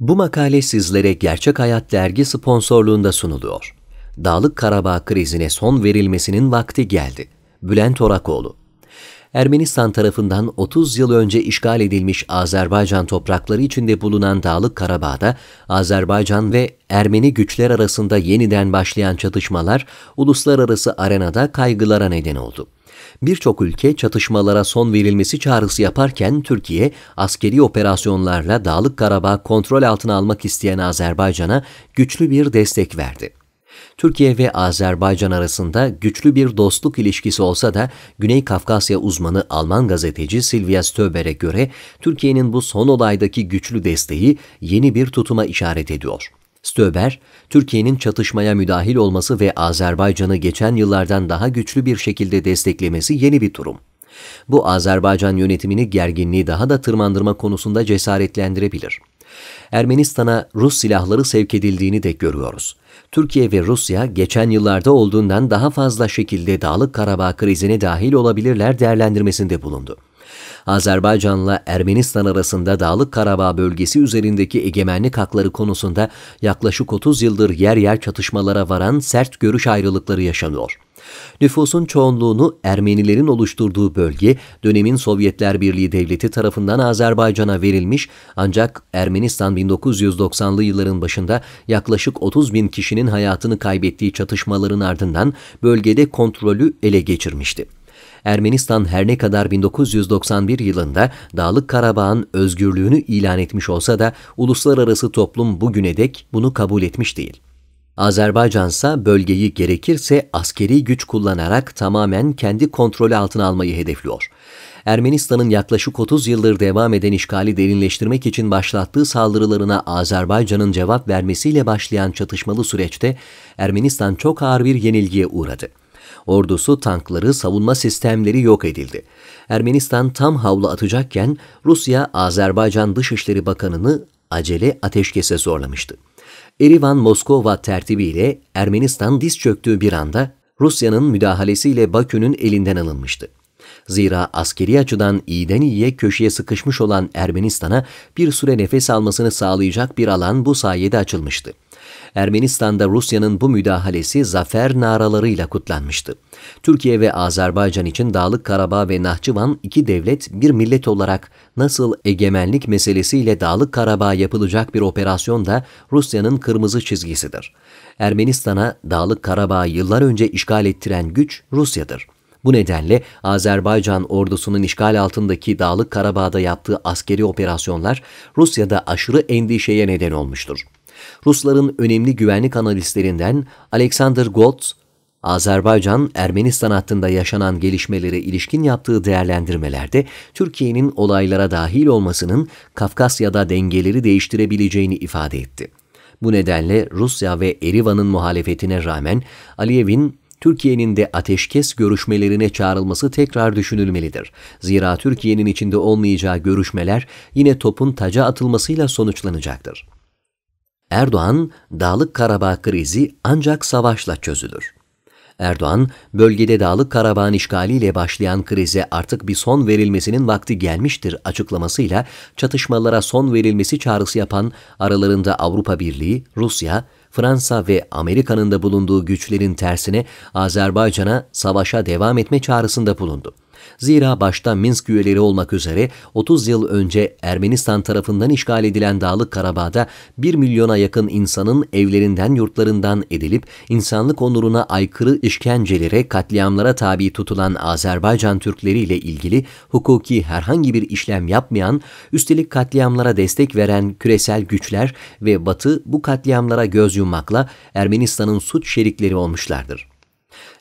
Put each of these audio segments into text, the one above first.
Bu makale sizlere Gerçek Hayat Dergi sponsorluğunda sunuluyor. Dağlık Karabağ krizine son verilmesinin vakti geldi. Bülent Orakoğlu Ermenistan tarafından 30 yıl önce işgal edilmiş Azerbaycan toprakları içinde bulunan Dağlık Karabağ'da Azerbaycan ve Ermeni güçler arasında yeniden başlayan çatışmalar uluslararası arenada kaygılara neden oldu. Birçok ülke çatışmalara son verilmesi çağrısı yaparken Türkiye askeri operasyonlarla Dağlık Karabağ kontrol altına almak isteyen Azerbaycan'a güçlü bir destek verdi. Türkiye ve Azerbaycan arasında güçlü bir dostluk ilişkisi olsa da Güney Kafkasya uzmanı Alman gazeteci Silvia Stöber'e göre Türkiye'nin bu son olaydaki güçlü desteği yeni bir tutuma işaret ediyor. Stöber, Türkiye'nin çatışmaya müdahil olması ve Azerbaycan'ı geçen yıllardan daha güçlü bir şekilde desteklemesi yeni bir durum. Bu Azerbaycan yönetimini gerginliği daha da tırmandırma konusunda cesaretlendirebilir. Ermenistan'a Rus silahları sevk edildiğini de görüyoruz. Türkiye ve Rusya geçen yıllarda olduğundan daha fazla şekilde Dağlık Karabağ krizine dahil olabilirler değerlendirmesinde bulundu. Azerbaycan'la Ermenistan arasında Dağlık Karabağ bölgesi üzerindeki egemenlik hakları konusunda yaklaşık 30 yıldır yer yer çatışmalara varan sert görüş ayrılıkları yaşanıyor. Nüfusun çoğunluğunu Ermenilerin oluşturduğu bölge dönemin Sovyetler Birliği devleti tarafından Azerbaycan'a verilmiş ancak Ermenistan 1990'lı yılların başında yaklaşık 30 bin kişinin hayatını kaybettiği çatışmaların ardından bölgede kontrolü ele geçirmişti. Ermenistan her ne kadar 1991 yılında Dağlık Karabağ'ın özgürlüğünü ilan etmiş olsa da uluslararası toplum bugüne dek bunu kabul etmiş değil. Azerbaycan ise bölgeyi gerekirse askeri güç kullanarak tamamen kendi kontrolü altına almayı hedefliyor. Ermenistan'ın yaklaşık 30 yıldır devam eden işgali derinleştirmek için başlattığı saldırılarına Azerbaycan'ın cevap vermesiyle başlayan çatışmalı süreçte Ermenistan çok ağır bir yenilgiye uğradı. Ordusu, tankları, savunma sistemleri yok edildi. Ermenistan tam havlu atacakken Rusya, Azerbaycan Dışişleri Bakanı'nı acele ateşkese zorlamıştı. Erivan-Moskova tertibiyle Ermenistan diz çöktüğü bir anda Rusya'nın müdahalesiyle Bakü'nün elinden alınmıştı. Zira askeri açıdan iyiden iyiye köşeye sıkışmış olan Ermenistan'a bir süre nefes almasını sağlayacak bir alan bu sayede açılmıştı. Ermenistan'da Rusya'nın bu müdahalesi zafer naralarıyla kutlanmıştı. Türkiye ve Azerbaycan için Dağlık Karabağ ve Nahçıvan iki devlet bir millet olarak nasıl egemenlik meselesiyle Dağlık Karabağ yapılacak bir operasyon da Rusya'nın kırmızı çizgisidir. Ermenistan'a Dağlık Karabağ yıllar önce işgal ettiren güç Rusya'dır. Bu nedenle Azerbaycan ordusunun işgal altındaki Dağlık Karabağ'da yaptığı askeri operasyonlar Rusya'da aşırı endişeye neden olmuştur. Rusların önemli güvenlik analistlerinden Alexander Goltz, Azerbaycan-Ermenistan hattında yaşanan gelişmelere ilişkin yaptığı değerlendirmelerde Türkiye'nin olaylara dahil olmasının Kafkasya'da dengeleri değiştirebileceğini ifade etti. Bu nedenle Rusya ve Erivan'ın muhalefetine rağmen Aliyev'in Türkiye'nin de ateşkes görüşmelerine çağrılması tekrar düşünülmelidir. Zira Türkiye'nin içinde olmayacağı görüşmeler yine topun taca atılmasıyla sonuçlanacaktır. Erdoğan, Dağlık Karabağ krizi ancak savaşla çözülür. Erdoğan, bölgede Dağlık Karabağ'ın işgaliyle başlayan krize artık bir son verilmesinin vakti gelmiştir açıklamasıyla çatışmalara son verilmesi çağrısı yapan aralarında Avrupa Birliği, Rusya, Fransa ve Amerika'nın da bulunduğu güçlerin tersine Azerbaycan'a savaşa devam etme çağrısında bulundu. Zira başta Minsk üyeleri olmak üzere 30 yıl önce Ermenistan tarafından işgal edilen Dağlık Karabağ'da 1 milyona yakın insanın evlerinden yurtlarından edilip insanlık onuruna aykırı işkencelere, katliamlara tabi tutulan Azerbaycan Türkleri ile ilgili hukuki herhangi bir işlem yapmayan, üstelik katliamlara destek veren küresel güçler ve Batı bu katliamlara göz yummakla Ermenistan'ın suç şerikleri olmuşlardır.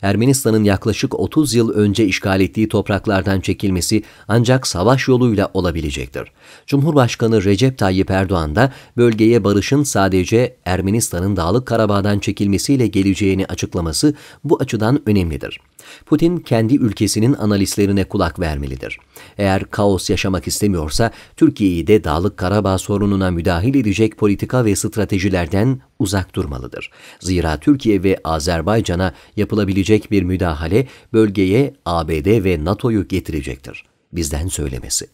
Ermenistan'ın yaklaşık 30 yıl önce işgal ettiği topraklardan çekilmesi ancak savaş yoluyla olabilecektir. Cumhurbaşkanı Recep Tayyip Erdoğan da bölgeye barışın sadece Ermenistan'ın Dağlık Karabağ'dan çekilmesiyle geleceğini açıklaması bu açıdan önemlidir. Putin kendi ülkesinin analistlerine kulak vermelidir. Eğer kaos yaşamak istemiyorsa Türkiye'yi de Dağlık Karabağ sorununa müdahil edecek politika ve stratejilerden uzak durmalıdır. Zira Türkiye ve Azerbaycan'a yapılabilecek bir müdahale bölgeye ABD ve NATO'yu getirecektir. Bizden söylemesi.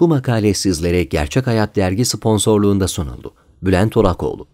Bu makale sizlere Gerçek Hayat Dergi sponsorluğunda sunuldu. Bülent Orakoğlu.